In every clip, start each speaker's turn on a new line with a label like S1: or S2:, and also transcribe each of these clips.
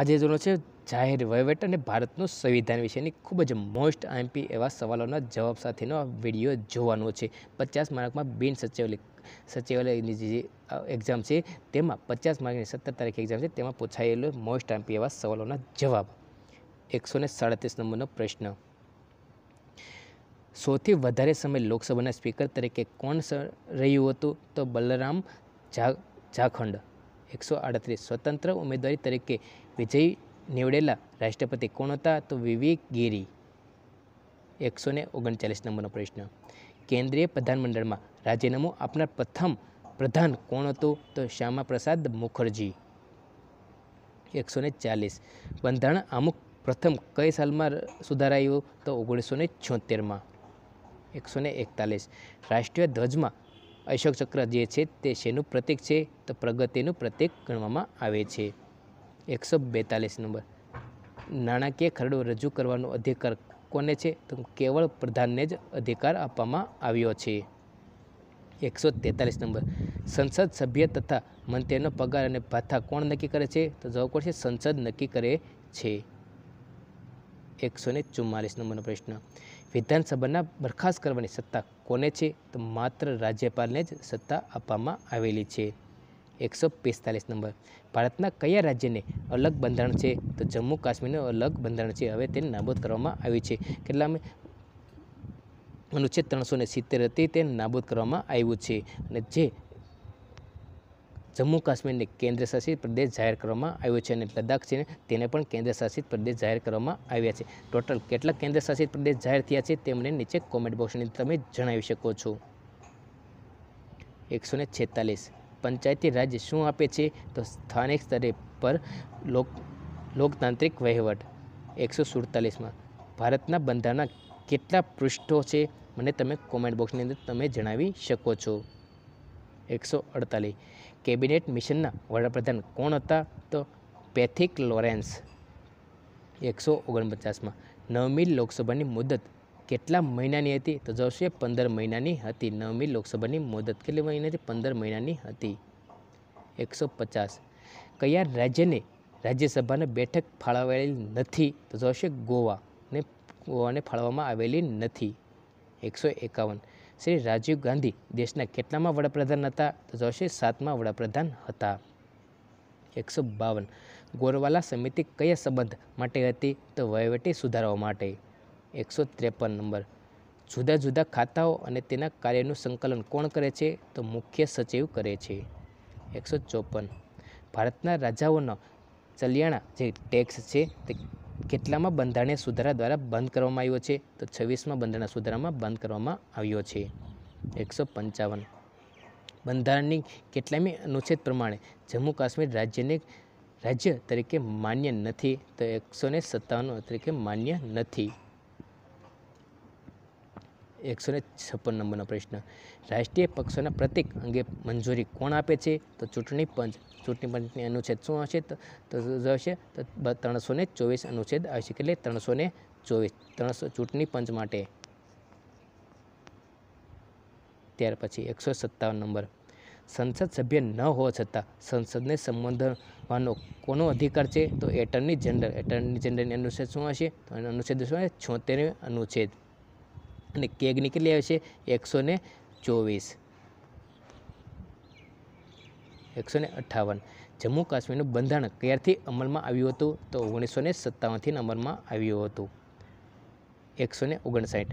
S1: આજે જોનો છે જાહેર વહીવટ અને ભારતનું સંવિધાન વિશેની ખૂબ જ મોસ્ટ આઈએમપી એવા સવાલોના જવાબ સાથેનો આ વિડીયો જોવાનો છે પચાસ માર્કમાં બિન સચિવાલય સચિવાલયની જે એક્ઝામ છે તેમાં પચાસ માર્કની સત્તર તારીખ એક્ઝામ છે તેમાં પૂછાયેલો મોસ્ટ આઈએમપી એવા સવાલોના જવાબ એકસો ને સાડત્રીસ નંબરનો પ્રશ્ન સૌથી વધારે સમય લોકસભાના સ્પીકર તરીકે કોણ રહ્યું હતું તો બલરામ ઝા ઝાખંડ એકસો આડત્રીસ સ્વતંત્ર ઉમેદવારી તરીકે વિજય નીવડેલા રાષ્ટ્રપતિ કોણ હતા તો વિવેક ગેરી એકસો ને ઓગણચાલીસ નંબરનો પ્રશ્ન કેન્દ્રીય પ્રધાનમંડળમાં રાજીનામું આપનાર પ્રથમ પ્રધાન કોણ હતું તો શ્યામા પ્રસાદ મુખર્જી એકસો ને ચાલીસ બંધારણ અમુક પ્રથમ કઈ સાલમાં સુધારાયું તો ઓગણીસો ને છોતેરમાં એકસો ને એકતાલીસ રાષ્ટ્રીય ધ્વજમાં અશોક ચક્ર જે છે તે શેનું પ્રતીક છે તો પ્રગતિનું પ્રતીક ગણવામાં આવે છે એકસો બેતાલીસ નંબર નાણાકીય ખરડો રજૂ કરવાનો અધિકાર કોને છે તો કેવળ પ્રધાનને જ અધિકાર આપવામાં આવ્યો છે એકસો તેતાલીસ નંબર સંસદ સભ્ય તથા મંત્રીનો પગાર અને ભાથા કોણ નક્કી કરે છે તો જવાબ છે સંસદ નક્કી કરે છે એકસો ને ચુમ્માલીસ નંબરનો પ્રશ્ન વિધાનસભાના બરખાસ્ત કરવાની સત્તા કોને છે તો માત્ર રાજ્યપાલને જ સત્તા આપવામાં આવેલી છે એકસો પિસ્તાલીસ નંબર ભારતના કયા રાજ્યને અલગ બંધારણ છે તો જમ્મુ કાશ્મીરનું અલગ બંધારણ છે હવે તેને નાબૂદ કરવામાં આવ્યું છે કેટલા અનુચ્છેદ ત્રણસો ને સિત્તેર હતી તે નાબૂદ કરવામાં આવ્યું છે અને જે જમ્મુ કાશ્મીરને કેન્દ્રશાસિત પ્રદેશ જાહેર કરવામાં આવ્યો છે અને લદ્દાખ છે તેને પણ કેન્દ્રશાસિત પ્રદેશ જાહેર કરવામાં આવ્યા છે ટોટલ કેટલા કેન્દ્રશાસિત પ્રદેશ જાહેર થયા છે તેમને નીચે કોમેન્ટ બોક્સની તમે જણાવી શકો છો એકસો ને છેતાલીસ પંચાયતી રાજ શું આપે છે તો સ્થાનિક સ્તરે પર લોક લોકતાંત્રિક વહીવટ એકસો સુડતાલીસમાં ભારતના બંધારણના કેટલા પૃષ્ઠો છે મને તમે કોમેન્ટ બોક્સની અંદર તમે જણાવી શકો છો એકસો અડતાલીસ કેબિનેટ મિશનના વડાપ્રધાન કોણ હતા તો પેથિક લોરેન્સ એકસો ઓગણપચાસમાં નવમી લોકસભાની મુદત કેટલા મહિનાની હતી તો જવાબ પંદર મહિનાની હતી નવમી લોકસભાની મુદત કેટલી મહિનાની પંદર મહિનાની હતી એકસો પચાસ કયા રાજ્યને રાજ્યસભાને બેઠક ફાળવાયેલી નથી તો જવાબ ગોવા ને ગોવાને ફાળવવામાં આવેલી નથી એકસો એકાવન શ્રી રાજીવ ગાંધી દેશના કેટલામાં વડાપ્રધાન હતા તો જવાબ સાતમા વડાપ્રધાન હતા એકસો બાવન ગોરવાલા સમિતિ કયા સંબંધ માટે હતી તો વહીવટી સુધારવા માટે એકસો ત્રેપન નંબર જુદા જુદા ખાતાઓ અને તેના કાર્યનું સંકલન કોણ કરે છે તો મુખ્ય સચિવ કરે છે એકસો ચોપન ભારતના રાજાઓના ચલિયાણા જે ટેક્સ છે તે કેટલામાં બંધારણીય સુધારા દ્વારા બંધ કરવામાં આવ્યો છે તો છવ્વીસમાં બંધારણીય સુધારામાં બંધ કરવામાં આવ્યો છે એકસો પંચાવન બંધારણની કેટલામી અનુચ્છેદ પ્રમાણે જમ્મુ કાશ્મીર રાજ્યને રાજ્ય તરીકે માન્ય નથી તો એકસો સત્તાવન તરીકે માન્ય નથી એકસો ને છપ્પન નંબરનો પ્રશ્ન રાષ્ટ્રીય પક્ષોના પ્રતિક અંગે મંજૂરી કોણ આપે છે તો ચૂંટણી પંચ ચૂંટણી પંચની અનુચ્છેદ શું હશે તો હશે તો ત્રણસો ને ચોવીસ અનુચ્છેદ આવશે કેટલે ત્રણસો ને ચોવીસ ત્રણસો ચૂંટણી પંચ માટે ત્યાર પછી એકસો સત્તાવન નંબર સંસદ સભ્ય ન હોવા છતાં સંસદને સંબોધનવાનો કોનો અધિકાર છે તો એટર્ની જનરલ એટર્ની જનરલની અનુચ્છેદ શું હશે તો અનુચ્છેદ શું હશે છોતેરમી અનુચ્છેદ અને કેગની કેટલી છે એકસો ને ચોવીસ એકસો ને અઠ્ઠાવન જમ્મુ કાશ્મીરનું બંધારણ ક્યારથી અમલમાં આવ્યું હતું તો ઓગણીસો ને સત્તાવનથી અમલમાં આવ્યું હતું એકસો ને ઓગણસાઠ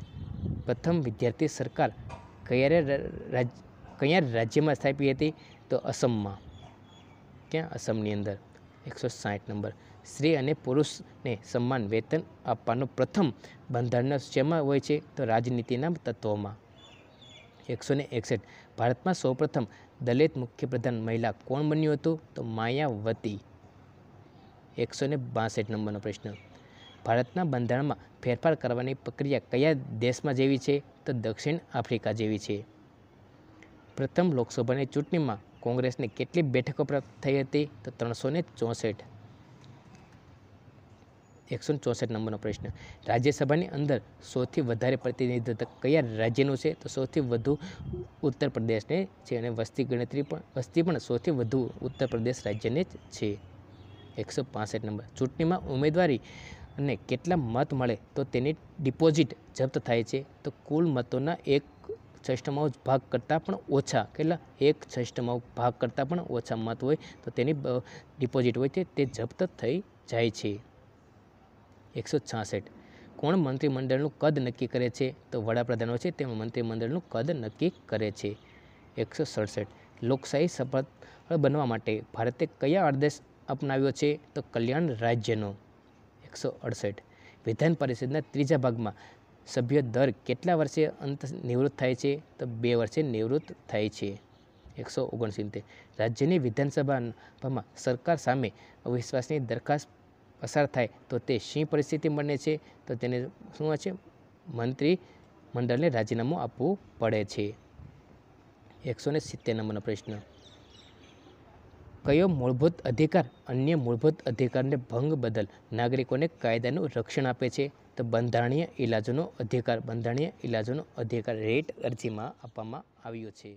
S1: પ્રથમ વિદ્યાર્થી સરકાર કયારે રાજ કયા રાજ્યમાં સ્થાપી હતી તો અસમમાં ક્યાં અસમની અંદર એકસો સાઠ નંબર સ્ત્રી અને પુરુષને સમાન વેતન આપવાનો પ્રથમ બંધારણ શેમાં હોય છે તો રાજનીતિના તત્વોમાં એકસો ને એકસઠ ભારતમાં સૌપ્રથમ દલિત મુખ્યપ્રધાન મહિલા કોણ બન્યું હતું તો માયાવતી એકસો ને બાસઠ નંબરનો પ્રશ્ન ભારતના બંધારણમાં ફેરફાર કરવાની પ્રક્રિયા કયા દેશમાં જેવી છે તો દક્ષિણ આફ્રિકા જેવી છે પ્રથમ લોકસભાની ચૂંટણીમાં કોંગ્રેસને કેટલી બેઠકો પ્રાપ્ત થઈ હતી તો ત્રણસો ને ચોસઠ એકસો ચોસઠ નંબરનો પ્રશ્ન રાજ્યસભાની અંદર સૌથી વધારે પ્રતિનિધિત્વ કયા રાજ્યનું છે તો સૌથી વધુ ઉત્તર પ્રદેશને છે અને વસ્તી ગણતરી પણ વસ્તી પણ સૌથી વધુ ઉત્તર પ્રદેશ રાજ્યને જ છે એકસો પાસઠ નંબર ચૂંટણીમાં ઉમેદવારી અને કેટલા મત મળે તો તેની ડિપોઝિટ જપ્ત થાય છે તો કુલ મતોના એક છષ્ટમાઉસ ભાગ કરતાં પણ ઓછા કેટલા એક છષ્ટમાઉસ ભાગ કરતાં પણ ઓછા મત હોય તો તેની ડિપોઝિટ હોય છે તે જપ્ત થઈ જાય છે એકસો છાસઠ કોણ મંત્રીમંડળનું કદ નક્કી કરે છે તો વડાપ્રધાન હોય છે તે મંત્રીમંડળનું કદ નક્કી કરે છે એકસો સડસઠ લોકશાહી સફળ બનવા માટે ભારતે કયા આદેશ અપનાવ્યો છે તો કલ્યાણ રાજ્યનો એકસો અડસઠ વિધાન પરિષદના ત્રીજા ભાગમાં સભ્ય દર કેટલા વર્ષે અંત નિવૃત્ત થાય છે તો બે વર્ષે નિવૃત્ત થાય છે એકસો ઓગણસિત્તેર રાજ્યની વિધાનસભામાં સરકાર સામે અવિશ્વાસની દરખાસ્ત પસાર થાય તો તે શી પરિસ્થિતિ બને છે તો તેને શું હોય છે મંત્રી મંડળને રાજીનામું આપવું પડે છે એકસો ને સિત્તેર નંબરનો પ્રશ્ન કયો મૂળભૂત અધિકાર અન્ય મૂળભૂત અધિકારને ભંગ બદલ નાગરિકોને કાયદાનું રક્ષણ આપે છે તો બંધારણીય ઇલાજોનો અધિકાર બંધારણીય ઇલાજોનો અધિકાર રેટ અરજીમાં આપવામાં આવ્યો છે